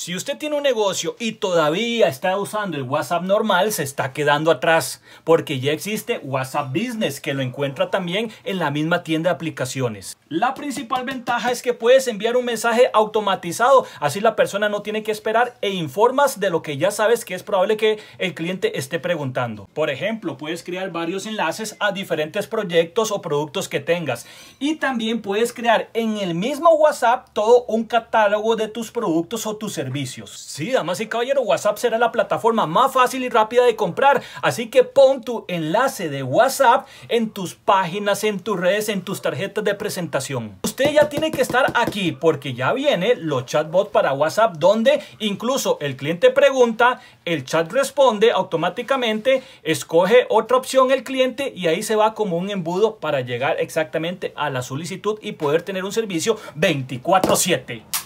Si usted tiene un negocio y todavía está usando el WhatsApp normal, se está quedando atrás, porque ya existe WhatsApp Business, que lo encuentra también en la misma tienda de aplicaciones. La principal ventaja es que puedes enviar un mensaje automatizado, así la persona no tiene que esperar e informas de lo que ya sabes que es probable que el cliente esté preguntando. Por ejemplo, puedes crear varios enlaces a diferentes proyectos o productos que tengas y también puedes crear en el mismo WhatsApp todo un catálogo de tus productos o tus servicios Sí, damas y caballeros, WhatsApp será la plataforma más fácil y rápida de comprar, así que pon tu enlace de WhatsApp en tus páginas, en tus redes, en tus tarjetas de presentación. Usted ya tiene que estar aquí porque ya viene los chatbots para WhatsApp donde incluso el cliente pregunta, el chat responde automáticamente, escoge otra opción el cliente y ahí se va como un embudo para llegar exactamente a la solicitud y poder tener un servicio 24/7.